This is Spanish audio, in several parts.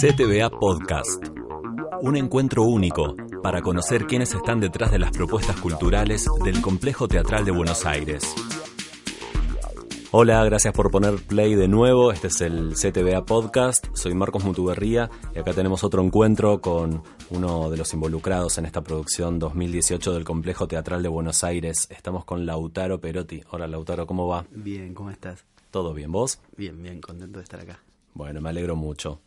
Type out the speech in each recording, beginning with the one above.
CTBA Podcast. Un encuentro único para conocer quiénes están detrás de las propuestas culturales del Complejo Teatral de Buenos Aires. Hola, gracias por poner play de nuevo. Este es el CTBA Podcast. Soy Marcos Mutuberría y acá tenemos otro encuentro con uno de los involucrados en esta producción 2018 del Complejo Teatral de Buenos Aires. Estamos con Lautaro Perotti. Hola, Lautaro, ¿cómo va? Bien, ¿cómo estás? ¿Todo bien, vos? Bien, bien, contento de estar acá. Bueno, me alegro mucho.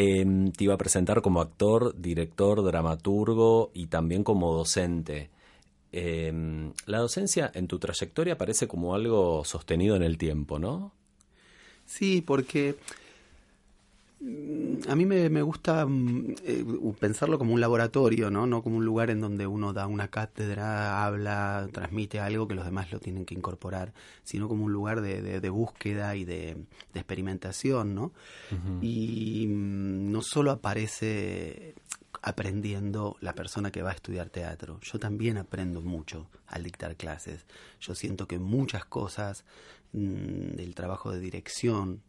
Em, te iba a presentar como actor, director, dramaturgo y también como docente. Em, la docencia en tu trayectoria parece como algo sostenido en el tiempo, ¿no? Sí, porque a mí me, gusta mm, eh, pensarlo como un laboratorio, ¿no? No como un lugar en donde uno da una cátedra, habla, transmite algo que los demás lo tienen que incorporar, sino como un lugar de, búsqueda y de, experimentación, ¿no? Y mm, no solo aparece aprendiendo la persona que va a estudiar teatro. Yo también aprendo mucho al dictar clases. Yo siento que muchas cosas mm, del trabajo de dirección,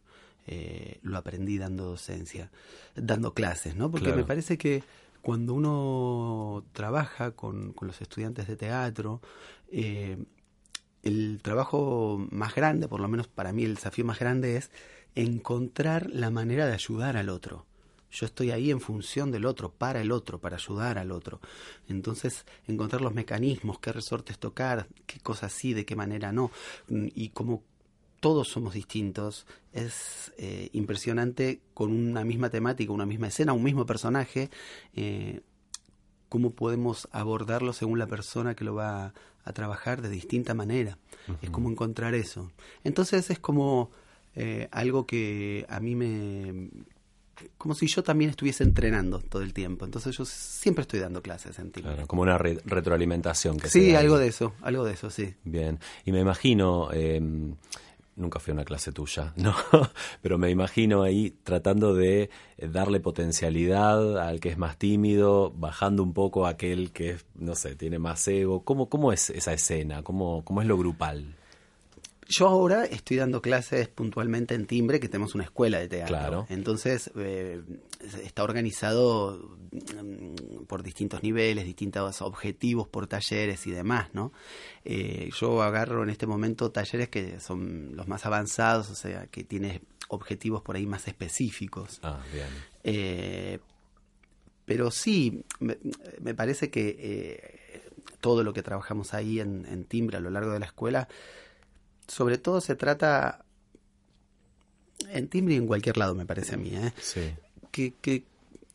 eh, lo aprendí dando docencia, dando clases, ¿no? Porque me parece que cuando uno trabaja con, los estudiantes de teatro, eh, el trabajo más grande, por lo menos para mí el desafío más grande es encontrar la manera de ayudar al otro. Yo estoy ahí en función del otro, para el otro, para ayudar al otro. Entonces, encontrar los mecanismos, qué resortes tocar, qué cosas sí, de qué manera no, y cómo todos somos distintos. Es eh, impresionante con una misma temática, una misma escena, un mismo personaje, eh, cómo podemos abordarlo según la persona que lo va a trabajar de distinta manera. Es como encontrar eso. Entonces es como eh, algo que a mí me... Como si yo también estuviese entrenando todo el tiempo. Entonces yo siempre estoy dando clases en ti. como una retroalimentación. Que sí, algo de eso, algo de eso, sí. Bien. Y me imagino em, nunca fui a una clase tuya, ¿no? Pero me imagino ahí tratando de eh, darle potencialidad al que es más tímido, bajando un poco a aquel que, no sé, tiene más ego. ¿Cómo, cómo es esa escena? ¿Cómo es lo grupal? Yo ahora estoy dando clases puntualmente en Timbre, que tenemos una escuela de teatro. Entonces, eh, está organizado mm, por distintos niveles, distintos objetivos, por talleres y demás, ¿no? Eh, yo agarro en este momento talleres que son los más avanzados, o sea, que tiene objetivos por ahí más específicos. Ah, bien. Eh, pero sí, me, parece que todo lo que trabajamos ahí en Timbre a lo largo de la escuela sobre todo se trata en timbre y en cualquier lado, me parece a mí. ¿eh? Que,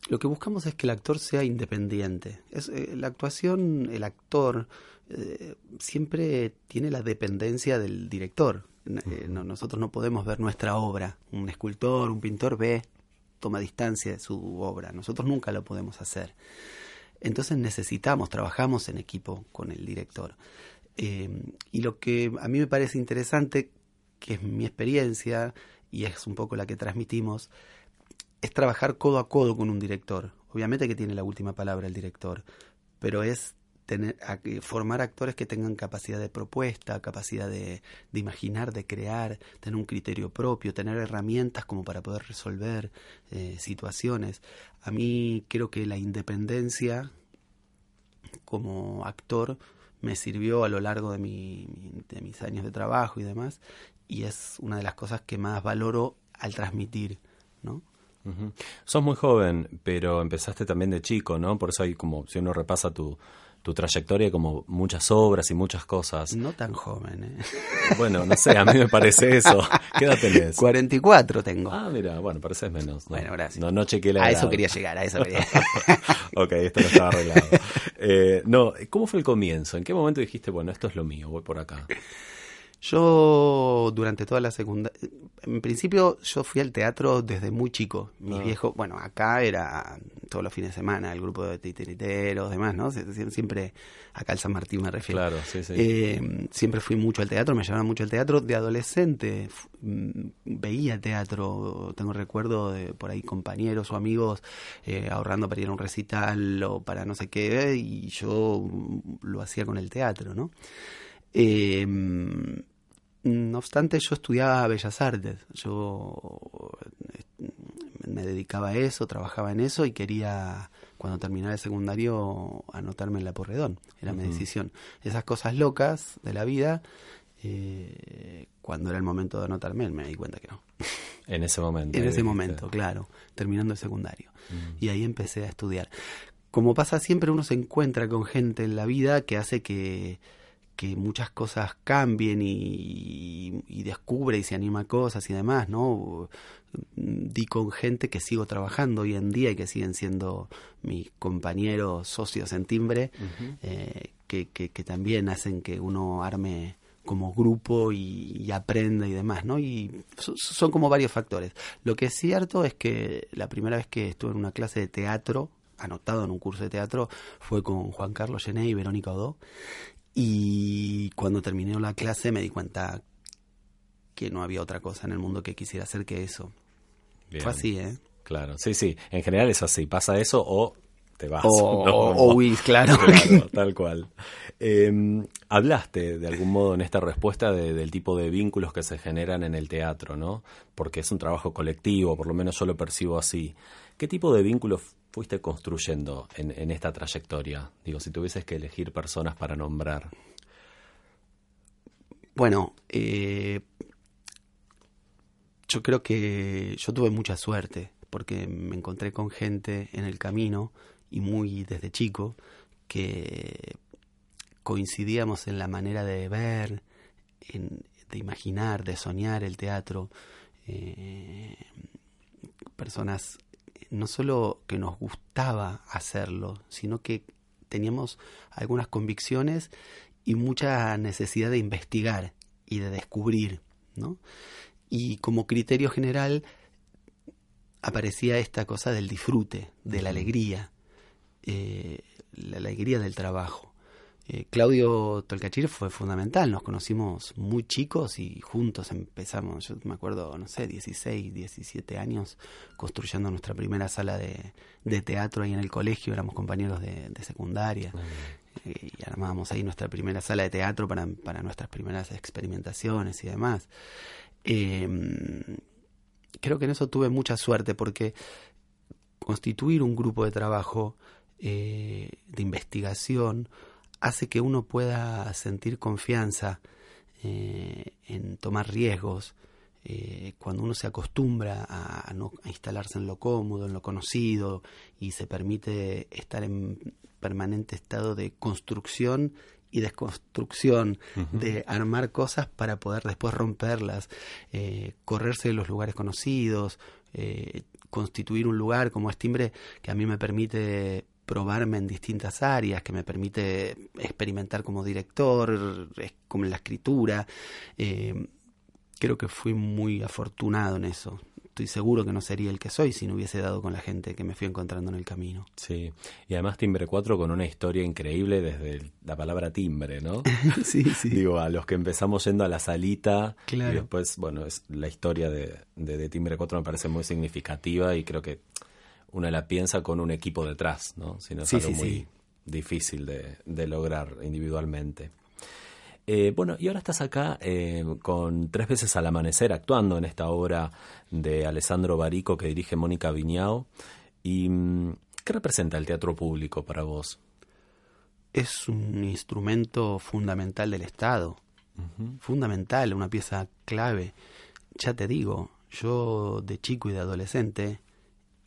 lo que buscamos es que el actor sea independiente. Eh, la actuación, el actor, eh, siempre tiene la dependencia del director. nosotros no podemos ver nuestra obra. Un escultor, un pintor ve, toma distancia de su obra. Nosotros nunca lo podemos hacer. Entonces necesitamos, trabajamos en equipo con el director. Eh, y lo que a mí me parece interesante, que es mi experiencia y es un poco la que transmitimos, es trabajar codo a codo con un director. Obviamente que tiene la última palabra el director, pero es tener, eh, formar actores que tengan capacidad de propuesta, capacidad de, imaginar, de crear, tener un criterio propio, tener herramientas como para poder resolver eh, situaciones. A mí creo que la independencia como actor me sirvió a lo largo de, mi, de mis años de trabajo y demás, y es una de las cosas que más valoro al transmitir, ¿no? Sos muy joven, pero empezaste también de chico, ¿no? Por eso hay como, si uno repasa tu, tu trayectoria como muchas obras y muchas cosas. No tan joven, ¿eh? Bueno, no sé, a mí me parece eso. ¿Qué edad tenés? 44 tengo. Ah, mira, bueno, pareces menos. Bueno, gracias. No, no chequeé la A eso quería llegar, a eso quería. ok, esto no estaba arreglado. Eh, no, ¿cómo fue el comienzo? ¿En qué momento dijiste, bueno, esto es lo mío, voy por acá? Yo durante toda la segunda... en principio yo fui al teatro desde muy chico. Mi ah. viejo, bueno, acá era todos los fines de semana el grupo de titeriteros, demás, ¿no? siempre, acá el San Martín me refiero. Claro, sí, sí. Eh, siempre fui mucho al teatro, me llamaba mucho al teatro. De adolescente mm, veía teatro, tengo recuerdo de por ahí compañeros o amigos eh, ahorrando para ir a un recital o para no sé qué, y yo mm, lo hacía con el teatro, ¿no? Eh, Mm, no obstante, yo estudiaba Bellas Artes. Yo eh, me dedicaba a eso, trabajaba en eso y quería, cuando terminara el secundario, anotarme en la Porredón. Era mi decisión. Esas cosas locas de la vida, eh, cuando era el momento de anotarme, me di cuenta que no. En ese momento. en ese momento, claro, terminando el secundario. Mm. Y ahí empecé a estudiar. Como pasa siempre, uno se encuentra con gente en la vida que hace que que muchas cosas cambien y, descubre y se anima cosas y demás, ¿no? Di con gente que sigo trabajando hoy en día y que siguen siendo mis compañeros socios en timbre, eh, que, también hacen que uno arme como grupo y, aprenda y demás, ¿no? Y son como varios factores. Lo que es cierto es que la primera vez que estuve en una clase de teatro, anotado en un curso de teatro fue con Juan Carlos Gené y Verónica Odo y cuando terminé la clase me di cuenta que no había otra cosa en el mundo que quisiera hacer que eso. Fue así, ¿eh? Claro, sí, sí. En general es así. Pasa eso o te vas. O, claro. Tal cual. Em, hablaste de algún modo en esta respuesta del tipo de vínculos que se generan en el teatro, ¿no? Porque es un trabajo colectivo, por lo menos yo lo percibo así. ¿Qué tipo de vínculos fuiste construyendo en, esta trayectoria? Digo, si tuvieses que elegir personas para nombrar. Bueno, eh, yo creo que yo tuve mucha suerte porque me encontré con gente en el camino y muy desde chico que coincidíamos en la manera de ver, de imaginar, de soñar el teatro. Eh, personas no solo que nos gustaba hacerlo, sino que teníamos algunas convicciones y mucha necesidad de investigar y de descubrir, Y como criterio general aparecía esta cosa del disfrute, de la alegría, eh, la alegría del trabajo. Eh, Claudio Tolcachir fue fundamental, nos conocimos muy chicos y juntos empezamos, yo me acuerdo, no sé, 16, 17 años, construyendo nuestra primera sala de, teatro ahí en el colegio, éramos compañeros de, secundaria. Eh, y armábamos ahí nuestra primera sala de teatro para, nuestras primeras experimentaciones y demás. Em, creo que en eso tuve mucha suerte porque constituir un grupo de trabajo eh, de investigación hace que uno pueda sentir confianza eh, en tomar riesgos. Eh, cuando uno se acostumbra a, no, a instalarse en lo cómodo, en lo conocido, y se permite estar en permanente estado de construcción y desconstrucción, de armar cosas para poder después romperlas, eh, correrse de los lugares conocidos, constituir un lugar como es Timbre, que a mí me permite probarme en distintas áreas, que me permite experimentar como director, como en la escritura. Eh, creo que fui muy afortunado en eso. Estoy seguro que no sería el que soy si no hubiese dado con la gente que me fui encontrando en el camino. Sí, y además Timbre 4 con una historia increíble desde la palabra timbre, ¿no? sí, sí. Digo, a los que empezamos yendo a la salita claro. y después, bueno, es la historia de, de Timbre 4 me parece muy significativa y creo que una la piensa con un equipo detrás, ¿no? Sino es algo muy difícil de, lograr individualmente. Eh, bueno, y ahora estás acá eh, con Tres veces al amanecer actuando en esta obra de Alessandro Barico que dirige Mónica Viñao. ¿Y mm, qué representa el teatro público para vos? Es un instrumento fundamental del Estado, fundamental, una pieza clave. Ya te digo, yo de chico y de adolescente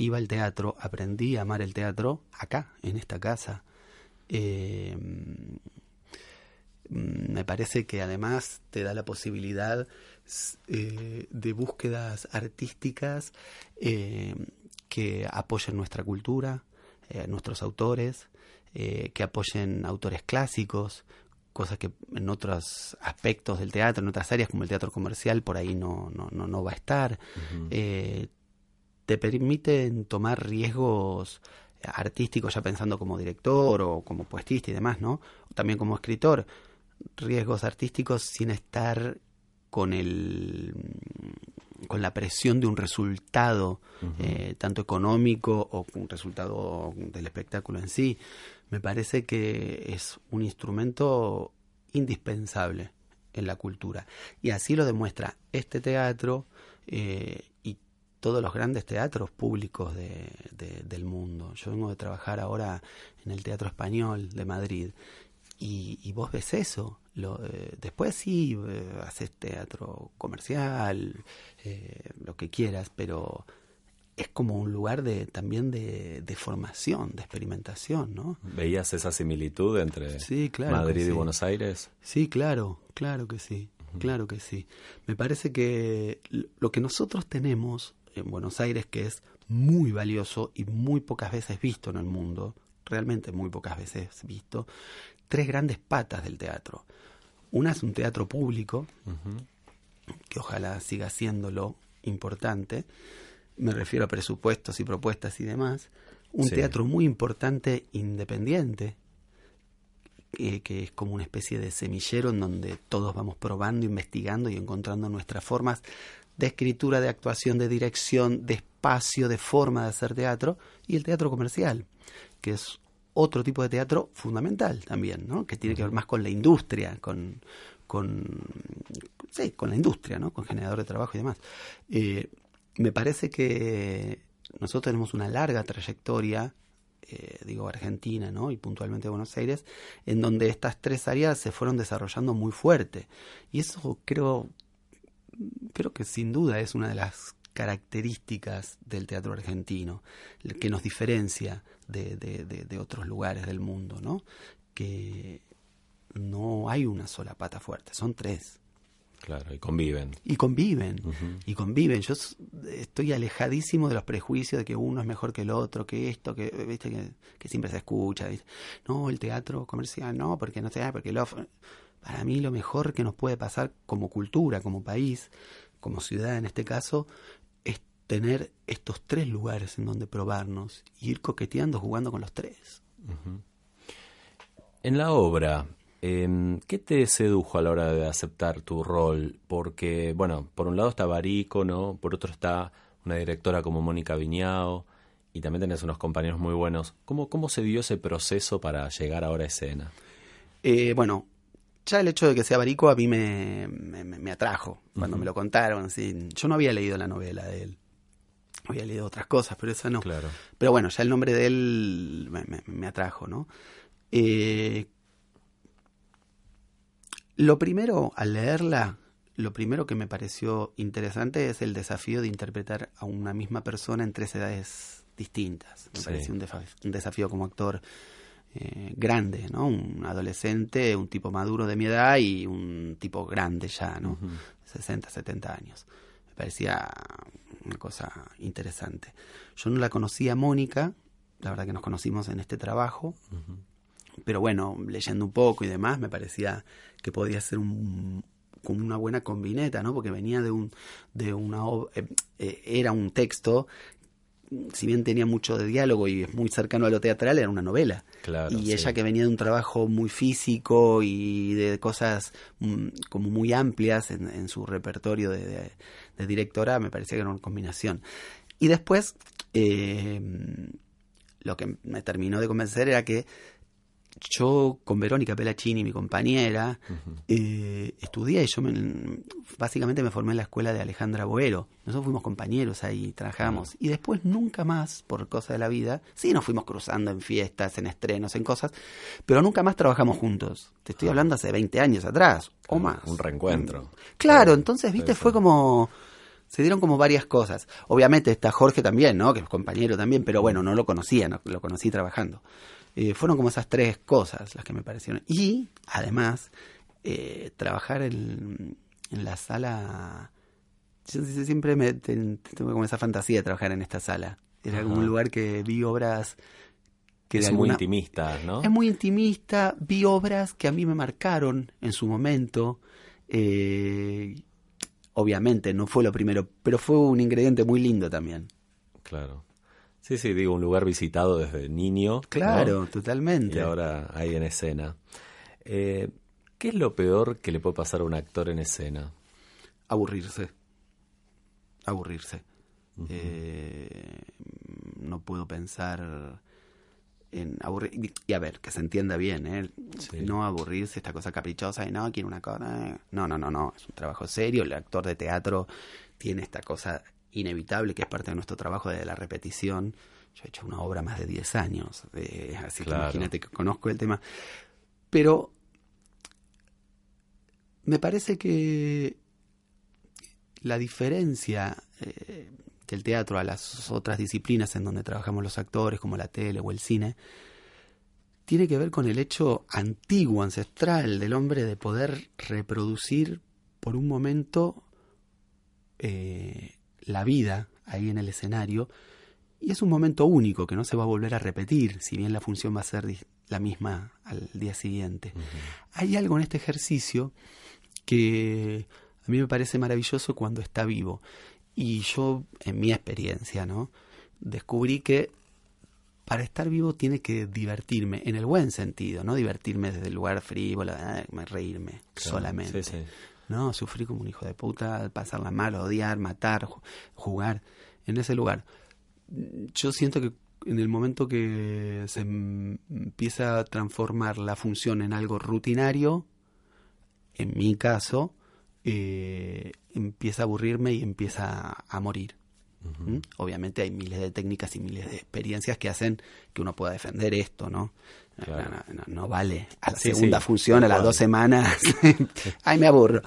iba al teatro, aprendí a amar el teatro acá, en esta casa. Em, me parece que además te da la posibilidad eh, de búsquedas artísticas eh, que apoyen nuestra cultura, eh, nuestros autores, que apoyen autores clásicos, cosas que en otros aspectos del teatro, en otras áreas como el teatro comercial, por ahí no, no, no, va a estar te permiten tomar riesgos artísticos ya pensando como director o como puestista y demás, ¿no? También como escritor, riesgos artísticos sin estar con el con la presión de un resultado eh, tanto económico o un resultado del espectáculo en sí me parece que es un instrumento indispensable en la cultura y así lo demuestra este teatro eh, todos los grandes teatros públicos del mundo. Yo vengo de trabajar ahora en el Teatro Español de Madrid y, vos ves eso. Lo, eh, después sí eh, haces teatro comercial, eh, lo que quieras, pero es como un lugar de también de, formación, de experimentación, ¿no? ¿Veías esa similitud entre Madrid y Buenos Aires? Sí, claro, claro que sí, claro que sí. Me parece que lo que nosotros tenemos en Buenos Aires que es muy valioso y muy pocas veces visto en el mundo, realmente muy pocas veces visto, tres grandes patas del teatro. Una es un teatro público, que ojalá siga lo importante, me refiero a presupuestos y propuestas y demás, un teatro muy importante independiente, que es como una especie de semillero en donde todos vamos probando, investigando y encontrando nuestras formas de escritura, de actuación, de dirección, de espacio, de forma de hacer teatro, y el teatro comercial, que es otro tipo de teatro fundamental también, ¿no? que tiene que ver más con la industria, con, con, con la industria, ¿no? con generador de trabajo y demás. Eh, me parece que nosotros tenemos una larga trayectoria, eh, digo Argentina ¿no? y puntualmente Buenos Aires, en donde estas tres áreas se fueron desarrollando muy fuerte. Y eso creo creo que sin duda es una de las características del teatro argentino, que nos diferencia de, de, otros lugares del mundo, ¿no? Que no hay una sola pata fuerte, son tres. Claro, y conviven. Y conviven, y conviven. Yo estoy alejadísimo de los prejuicios de que uno es mejor que el otro, que esto, que que, siempre se escucha. No, el teatro comercial, no, porque no se porque lo para mí lo mejor que nos puede pasar como cultura, como país, como ciudad en este caso, es tener estos tres lugares en donde probarnos, y ir coqueteando, jugando con los tres. En la obra, em, ¿qué te sedujo a la hora de aceptar tu rol? Porque, bueno, por un lado está Barico, ¿no? Por otro está una directora como Mónica Viñao, y también tenés unos compañeros muy buenos. ¿Cómo, cómo se dio ese proceso para llegar ahora a escena? Eh, bueno, ya el hecho de que sea Barico a mí me, atrajo cuando me lo contaron. Yo no había leído la novela de él. Había leído otras cosas, pero esa no. Pero bueno, ya el nombre de él me, atrajo, ¿no? Eh, lo primero, al leerla, lo primero que me pareció interesante es el desafío de interpretar a una misma persona en tres edades distintas. Me pareció un desafío como actor eh, grande, ¿no? Un adolescente, un tipo maduro de mi edad y un tipo grande ya, ¿no? 60, 70 años. Me parecía una cosa interesante. Yo no la conocía Mónica, la verdad que nos conocimos en este trabajo, pero bueno, leyendo un poco y demás, me parecía que podía ser un, una buena combineta, ¿no? Porque venía de un, de una, obra... Eh, eh, era un texto si bien tenía mucho de diálogo y es muy cercano a lo teatral, era una novela. y ella que venía de un trabajo muy físico y de cosas mm, como muy amplias en, su repertorio de, directora, me parecía que era una combinación. Y después, eh, lo que me terminó de convencer era que yo con Verónica Pelaccini, mi compañera, eh, estudié y yo básicamente me formé en la escuela de Alejandra Boero. Nosotros fuimos compañeros ahí, trabajamos. Y después nunca más, por cosas de la vida, sí nos fuimos cruzando en fiestas, en estrenos, en cosas, pero nunca más trabajamos juntos. Te estoy ah. hablando hace 20 años atrás, o más. Un reencuentro. Claro, entonces, viste, fue como se dieron como varias cosas. Obviamente está Jorge también, ¿no? Que es compañero también, pero bueno, no lo conocía, lo conocí trabajando. Eh, fueron como esas tres cosas las que me parecieron. Y además, eh, trabajar en, la sala... Yo siempre me, tengo como esa fantasía de trabajar en esta sala. Era como un lugar que vi obras que es muy intimista, ¿no? Es muy intimista, vi obras que a mí me marcaron en su momento. Eh, obviamente, no fue lo primero, pero fue un ingrediente muy lindo también. Claro. Sí, sí, digo, un lugar visitado desde niño. Claro, totalmente. Y ahora ahí en escena. Eh, ¿Qué es lo peor que le puede pasar a un actor en escena? Aburrirse. Aburrirse. Eh, no puedo pensar en aburrir. Y a ver, que se entienda bien, ¿eh? No aburrirse, esta cosa caprichosa y no, quiero una cosa. No, no, no, no. Es un trabajo serio. El actor de teatro tiene esta cosa inevitable, que es parte de nuestro trabajo de la repetición. Yo he hecho una obra más de 10 años, eh, así que imagínate que conozco el tema. Pero me parece que la diferencia del eh, teatro a las otras disciplinas en donde trabajamos los actores, como la tele o el cine, tiene que ver con el hecho antiguo, ancestral del hombre de poder reproducir por un momento eh, la vida ahí en el escenario y es un momento único que no se va a volver a repetir, si bien la función va a ser la misma al día siguiente. Hay algo en este ejercicio que a mí me parece maravilloso cuando está vivo. Y yo, en mi experiencia, ¿no? Descubrí que para estar vivo tiene que divertirme, en el buen sentido, no divertirme desde el lugar frívolo, ah, reírme solamente. No, sufrir como un hijo de puta, pasarla mal, odiar, matar, jugar, en ese lugar. Yo siento que en el momento que se empieza a transformar la función en algo rutinario, en mi caso, eh, empieza a aburrirme y empieza a morir. Obviamente hay miles de técnicas y miles de experiencias que hacen que uno pueda defender esto, ¿no? No, vale. A la segunda función, a las dos semanas, ay, me aburro.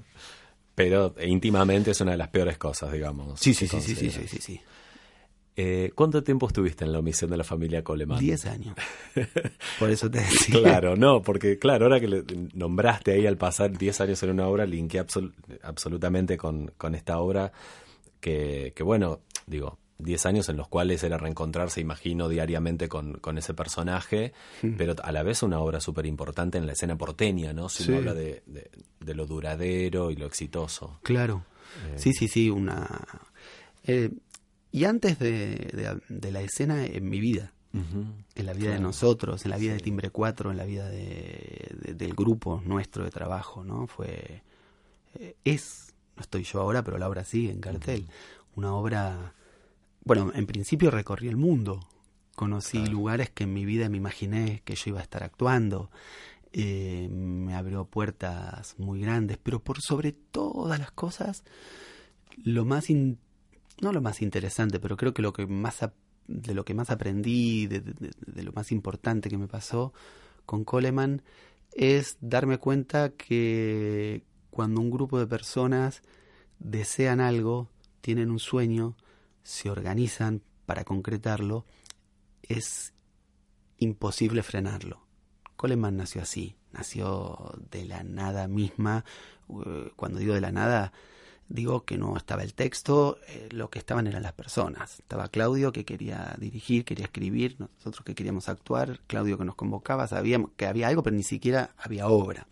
Pero eh, íntimamente es una de las peores cosas, digamos. Sí, sí, sí, sí, sí, sí, eh, ¿Cuánto tiempo estuviste en la omisión de la familia Coleman? Diez años. Por eso te decía. Claro, no, porque claro, ahora que le nombraste ahí al pasar diez años en una obra, linké absolutamente con, con esta obra que, bueno, digo, 10 años en los cuales era reencontrarse, imagino, diariamente con, ese personaje, mm. pero a la vez una obra súper importante en la escena porteña, ¿no? se habla de, lo duradero y lo exitoso. Claro. Eh. Sí, sí, sí, una... Eh, y antes de, de, la escena en mi vida, en la vida de nosotros, en la vida de Timbre 4, en la vida del grupo nuestro de trabajo, ¿no? Fue... Eh, es no estoy yo ahora, pero la obra sigue en cartel. Una obra, bueno, en principio recorrí el mundo, conocí lugares que en mi vida me imaginé que yo iba a estar actuando, eh, me abrió puertas muy grandes, pero por sobre todas las cosas, lo más, no lo más interesante, pero creo que lo que más de lo que más aprendí, de lo más importante que me pasó con Coleman, es darme cuenta que, cuando un grupo de personas desean algo, tienen un sueño, se organizan para concretarlo, es imposible frenarlo. Coleman nació así, nació de la nada misma. Eh, cuando digo de la nada, digo que no estaba el texto, eh, lo que estaban eran las personas. Estaba Claudio que quería dirigir, quería escribir, nosotros que queríamos actuar, Claudio que nos convocaba, sabíamos que había algo, pero ni siquiera había obra.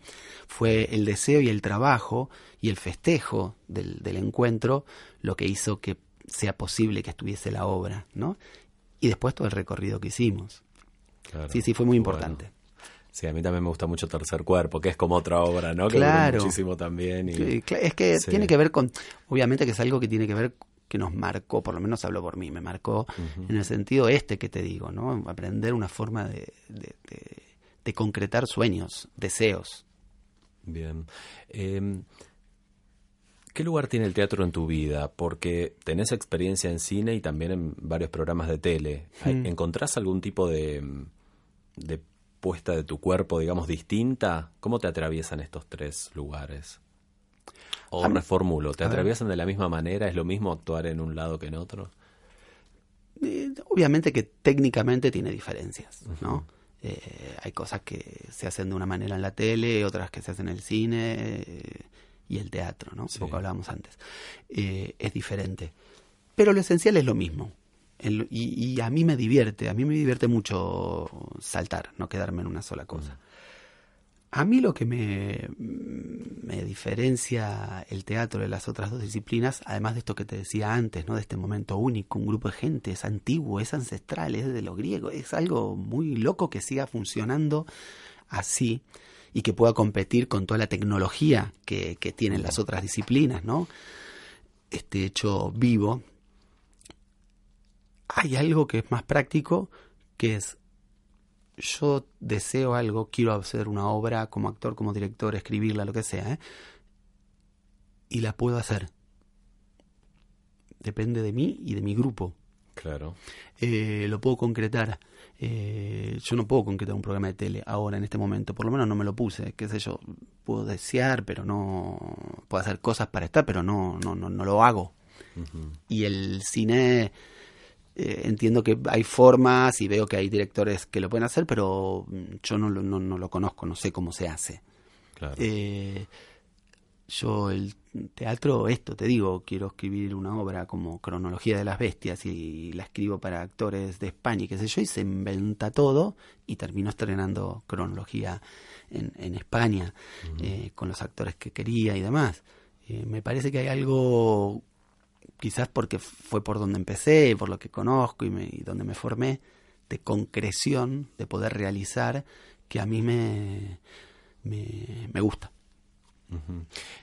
Fue el deseo y el trabajo y el festejo del, encuentro lo que hizo que sea posible que estuviese la obra, ¿no? Y después todo el recorrido que hicimos. sí, sí, fue muy importante. Sí, a mí también me gusta mucho Tercer Cuerpo, que es como otra obra, ¿no? Claro. Que muchísimo también. es que tiene que ver con, obviamente que es algo que tiene que ver que nos marcó, por lo menos hablo por mí, me marcó en el sentido este que te digo, ¿no? Aprender una forma de, concretar sueños, deseos. Bien. Em, ¿Qué lugar tiene el teatro en tu vida? Porque tenés experiencia en cine y también en varios programas de tele. Hmm. ¿Encontrás algún tipo de, de de tu cuerpo, digamos, distinta? ¿Cómo te atraviesan estos tres lugares? O reformulo, ¿te atraviesan de la misma manera? ¿Es lo mismo actuar en un lado que en otro? Eh, obviamente que técnicamente tiene diferencias, ¿no? Eh, hay cosas que se hacen de una manera en la tele, otras que se hacen en el cine eh, y el teatro, ¿no? Un poco hablábamos antes. es diferente. Pero lo esencial es lo mismo y, y, a mí me divierte, a mí me divierte mucho saltar, no quedarme en una sola cosa. A mí lo que me, me diferencia el teatro de las otras dos disciplinas, además de esto que te decía antes, ¿no? de este momento único, un grupo de gente, es antiguo, es ancestral, es de los griegos, es algo muy loco que siga funcionando así y que pueda competir con toda la tecnología que, que tienen las otras disciplinas, ¿no? Este hecho vivo hay algo que es más práctico, que es yo deseo algo, quiero hacer una obra como actor, como director, escribirla, lo que sea, ¿eh? y la puedo hacer. Depende de mí y de mi grupo. Claro. Eh, lo puedo concretar. Eh, yo no puedo concretar un programa de tele ahora, en este momento. Por lo menos no me lo puse. Qué sé yo. Puedo desear, pero no. Puedo hacer cosas para estar, pero no, no, no, lo hago. Y el cine eh, entiendo que hay formas y veo que hay directores que lo pueden hacer, pero mm, yo no, no, no lo conozco, no sé cómo se hace. Eh, yo el teatro, esto te digo, quiero escribir una obra como Cronología de las Bestias y la escribo para actores de España y qué sé yo, y se inventa todo y termino estrenando Cronología en, España eh, con los actores que quería y demás. me parece que hay algo quizás porque fue por donde empecé, por lo que conozco y, donde me formé, de concreción, de poder realizar, que a mí me, me, gusta.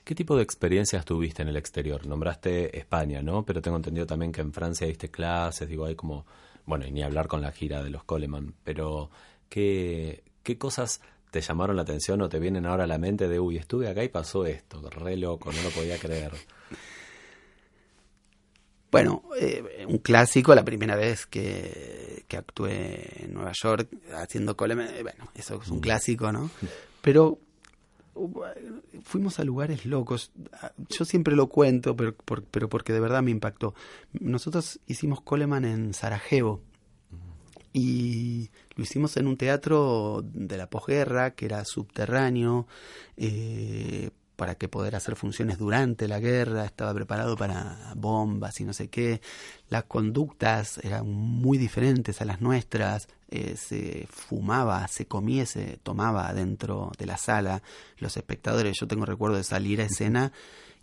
¿Qué tipo de experiencias tuviste en el exterior? Nombraste España, ¿no? Pero tengo entendido también que en Francia diste clases, digo, hay como, bueno, y ni hablar con la gira de los Coleman, pero ¿qué, qué cosas te llamaron la atención o te vienen ahora a la mente de, uy, estuve acá y pasó esto, re loco, no lo podía creer? Bueno, eh, un clásico, la primera vez que, actué en Nueva York haciendo Coleman, eh, bueno, eso es un mm. clásico, ¿no? Pero uh, fuimos a lugares locos. Ah, yo siempre lo cuento, pero, pero porque de verdad me impactó. Nosotros hicimos Coleman en Sarajevo mm. y lo hicimos en un teatro de la posguerra que era subterráneo, eh, para que poder hacer funciones durante la guerra, estaba preparado para bombas y no sé qué. Las conductas eran muy diferentes a las nuestras, eh, se fumaba, se comía, se tomaba dentro de la sala. Los espectadores, yo tengo recuerdo de salir a escena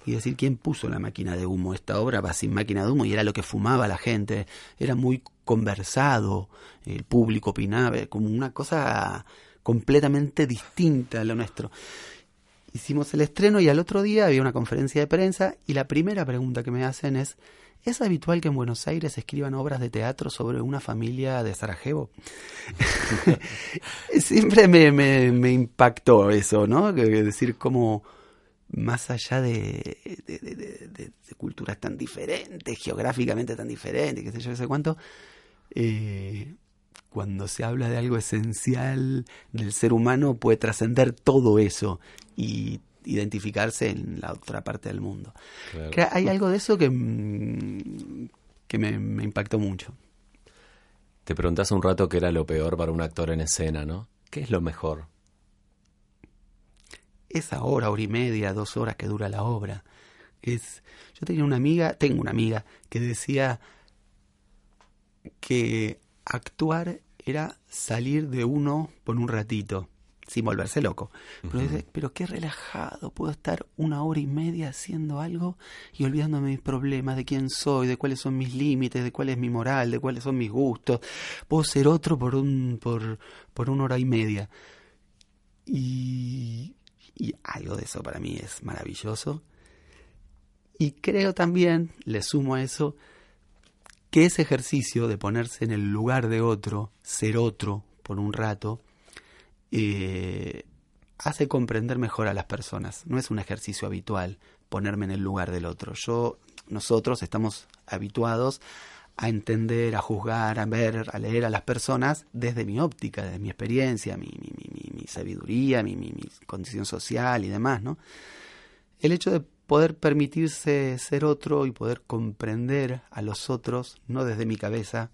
y decir quién puso la máquina de humo. Esta obra va sin máquina de humo y era lo que fumaba la gente. Era muy conversado, el público opinaba, como una cosa completamente distinta a lo nuestro. Hicimos el estreno y al otro día había una conferencia de prensa y la primera pregunta que me hacen es, ¿es habitual que en Buenos Aires escriban obras de teatro sobre una familia de Sarajevo? Siempre me, impactó eso, ¿no? decir, cómo más allá de, de, culturas tan diferentes, geográficamente tan diferentes, qué sé yo, qué sé cuánto, eh, cuando se habla de algo esencial del ser humano puede trascender todo eso y identificarse en la otra parte del mundo. Hay algo de eso que, mm, que me, impactó mucho. Te preguntás un rato qué era lo peor para un actor en escena, ¿no? ¿Qué es lo mejor? Esa hora, hora y media, dos horas que dura la obra. Es, yo tenía una amiga, tengo una amiga, que decía que actuar era salir de uno por un ratito, sin volverse loco. Pero, qué relajado, puedo estar una hora y media haciendo algo y olvidándome de mis problemas, de quién soy, de cuáles son mis límites, de cuál es mi moral, de cuáles son mis gustos. Puedo ser otro por, un, por, por una hora y media. Y, y algo de eso para mí es maravilloso. Y creo también, le sumo a eso, que ese ejercicio de ponerse en el lugar de otro, ser otro por un rato, eh, hace comprender mejor a las personas. No es un ejercicio habitual ponerme en el lugar del otro. Yo, nosotros estamos habituados a entender, a juzgar, a ver, a leer a las personas desde mi óptica, desde mi experiencia, mi, mi sabiduría, mi, condición social y demás, ¿no? El hecho de poder permitirse ser otro y poder comprender a los otros, no desde mi cabeza.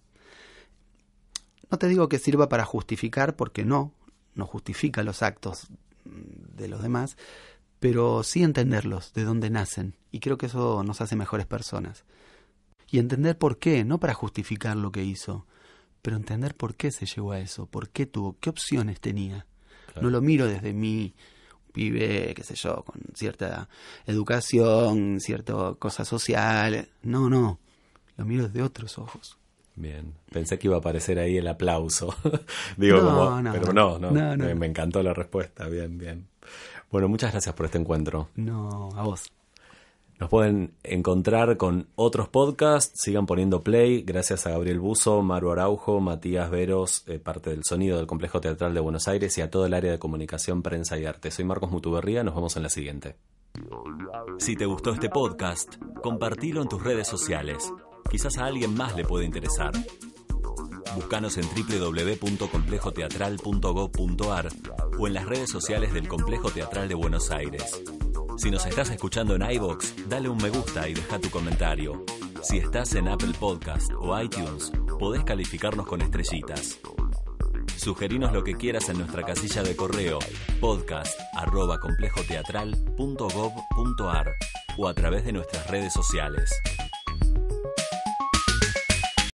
No te digo que sirva para justificar, porque no, no justifica los actos de los demás, pero sí entenderlos, de dónde nacen, y creo que eso nos hace mejores personas. Y entender por qué, no para justificar lo que hizo, pero entender por qué se llegó a eso, por qué tuvo, qué opciones tenía. No lo miro desde mi pibe, qué sé yo, con cierta educación, cierta cosas social. No, no, lo miro desde otros ojos. Bien, pensé que iba a aparecer ahí el aplauso. Digo, como, pero no, no, me encantó la respuesta, bien, bien. Bueno, muchas gracias por este encuentro. No, a vos. Nos pueden encontrar con otros podcasts, sigan poniendo play, gracias a Gabriel Buzo, Maru Araujo, Matías Veros, eh, parte del sonido del Complejo Teatral de Buenos Aires y a todo el área de comunicación, prensa y arte. Soy Marcos Mutuberría, nos vemos en la siguiente. Si te gustó este podcast, compartilo en tus redes sociales. Quizás a alguien más le puede interesar. buscanos en www.complejoteatral.gov.ar o en las redes sociales del Complejo Teatral de Buenos Aires. Si nos estás escuchando en iBox, dale un me gusta y deja tu comentario. Si estás en Apple Podcast o iTunes, podés calificarnos con estrellitas. Sugerinos lo que quieras en nuestra casilla de correo podcast@complejoteatral.gov.ar o a través de nuestras redes sociales.